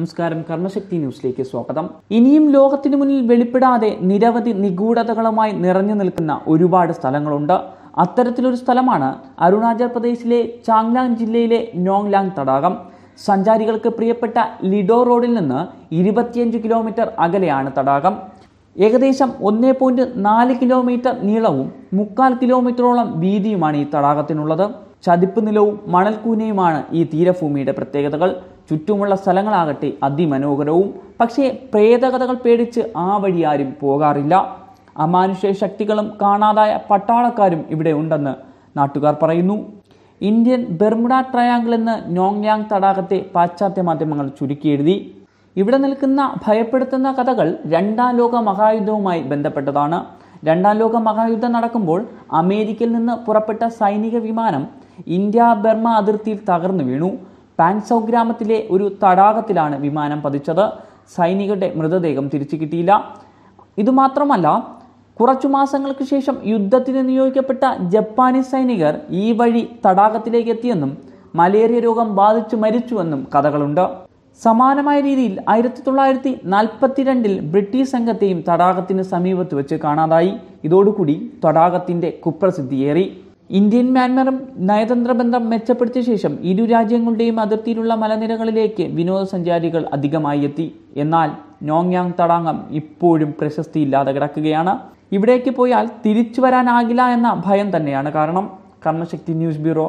നമസ്കാരം കർമ്മശക്തി ന്യൂസിലേക്ക് സ്വാഗതം ഇനിയും ലോകത്തിനു മുന്നിൽ വെളിപ്പെടാതെ നിരവധി നിഗൂഢതകളുമായി നിറഞ്ഞു നിൽക്കുന്ന ഒരുപാട് സ്ഥലങ്ങളുണ്ട് അത്തരത്തിലൊരു സ്ഥലമാണ് അരുണാചൽ പ്രദേശിലെ ചാങ്ലാങ് ജില്ലയിലെ നോങ്ലാങ് തടാകം സഞ്ചാരികൾക്ക് പ്രിയപ്പെട്ട ലിഡോ റോഡിൽ നിന്ന് ഇരുപത്തിയഞ്ച് കിലോമീറ്റർ അകലെയാണ് തടാകം ഏകദേശം ഒന്നേ പോയിന്റ് നാല് കിലോമീറ്റർ നീളവും മുക്കാൽ കിലോമീറ്ററോളം വീതിയുമാണ് ഈ തടാകത്തിനുള്ളത് ചതിപ്പ് നിലവും മണൽക്കൂനയുമാണ് ഈ തീരഭൂമിയുടെ പ്രത്യേകതകൾ ചുറ്റുമുള്ള സ്ഥലങ്ങളാകട്ടെ അതിമനോഹരവും പക്ഷേ പ്രേതകഥകൾ പേടിച്ച് ആ വഴി ആരും പോകാറില്ല അമാനുഷ്യ ശക്തികളും കാണാതായ പട്ടാളക്കാരും ഇവിടെ ഉണ്ടെന്ന് നാട്ടുകാർ പറയുന്നു ഇന്ത്യൻ ബെർമുഡ ട്രയാങ്കിൾ എന്ന് നോങ്യാങ് തടാകത്തെ പാശ്ചാത്യ മാധ്യമങ്ങൾ ചുരുക്കിയെഴുതി ഇവിടെ നിൽക്കുന്ന ഭയപ്പെടുത്തുന്ന കഥകൾ രണ്ടാം ലോക മഹായുദ്ധവുമായി ബന്ധപ്പെട്ടതാണ് രണ്ടാം ലോക മഹായുദ്ധം നടക്കുമ്പോൾ അമേരിക്കയിൽ നിന്ന് പുറപ്പെട്ട സൈനിക വിമാനം ഇന്ത്യ ബർമ അതിർത്തിയിൽ തകർന്നു വീണു പാൻസോ ഗ്രാമത്തിലെ ഒരു തടാകത്തിലാണ് വിമാനം പതിച്ചത് സൈനികരുടെ മൃതദേഹം തിരിച്ചു കിട്ടിയില്ല ഇതുമാത്രമല്ല കുറച്ചു മാസങ്ങൾക്ക് ശേഷം യുദ്ധത്തിന് നിയോഗിക്കപ്പെട്ട ജപ്പാനീസ് സൈനികർ ഈ വഴി തടാകത്തിലേക്ക് എത്തിയെന്നും മലേറിയ രോഗം ബാധിച്ചു മരിച്ചുവെന്നും കഥകളുണ്ട് സമാനമായ രീതിയിൽ ആയിരത്തി തൊള്ളായിരത്തി നാൽപ്പത്തിരണ്ടിൽ ബ്രിട്ടീഷ് സംഘത്തെയും തടാകത്തിന് സമീപത്ത് വെച്ച് കാണാതായി ഇതോടുകൂടി തടാകത്തിൻ്റെ കുപ്രസിദ്ധിയേറി ഇന്ത്യൻ മ്യാൻമാറും നയതന്ത്ര ബന്ധം മെച്ചപ്പെടുത്തിയ ശേഷം ഇരു രാജ്യങ്ങളുടെയും അതിർത്തിയിലുള്ള മലനിരകളിലേക്ക് വിനോദസഞ്ചാരികൾ അധികമായി എത്തി എന്നാൽ നോങ്യാങ് തടാകം ഇപ്പോഴും പ്രശസ്തിയില്ലാതെ കിടക്കുകയാണ് ഇവിടേക്ക് പോയാൽ തിരിച്ചു വരാനാകില്ല എന്ന ഭയം തന്നെയാണ് കാരണം കർമ്മശക്തി ന്യൂസ് ബ്യൂറോ